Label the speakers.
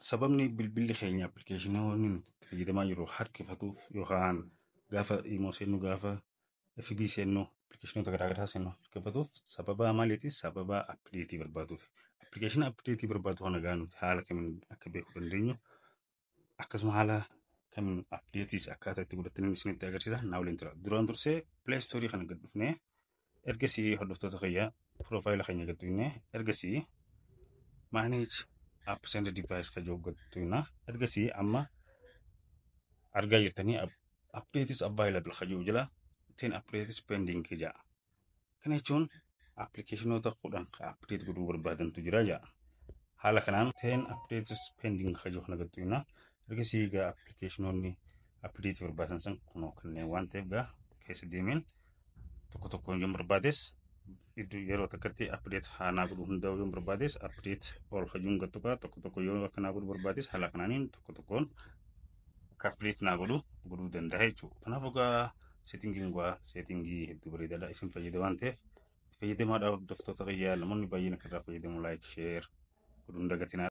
Speaker 1: sababni bilbilli keenya appilikeeshiniiwwan nuti fayyadamaa jirru harkifatuuf yookaan gaafa imoo seennu gaafa FB seennu appilikeeshinoota garaagaraa seennu harkifatuuf sababa maaliiti sababa appiliitii barbaaduuf. Appilikeeshina appiliitii barbaadu kana gaa nuti haala kamiin akka beekuu dandeenyu akkasuma haala kamiin appiliitiis akkaataa itti godhataniin isinitti agarsiisa naa waliin tura. Duraan dursee pileestoorii kana gad dhufnee ergasii hordoftoota kiyyaa piroofaayila keenya gad dhufnee ergasii maaneej aapsenda diivaayiis ka hojjettuuna argasii amma argaa jirtanii apdeetis avaayilabla ka jiru jira ittiin apdeetis pending jira kana jechuun appilikeeshinoota kudhan ka apdeet barbaadantu jira jira haala kanaan ten apdeetis pending ka jiru nagattuuna ergasii gaa appilikeeshinoonni apdeet barbaadan san kunoo kanneen waan ta'eef gaa keessa deemeen tokko tokkoon jiran barbaadees idu yero ya, takerti update hana gudu hunda wiyom berbatis update or hajung gatuka toko toko yoro akana gudu berbatis halakananin toko toko ka update na gudu gudu den dahechu kana foka setting gi ngwa setting gi hitu beri dada isim fajide wante fajide ma dawa iya, dofto tagi yal namun bayi yina kira fajide mulai share gudu ndagatina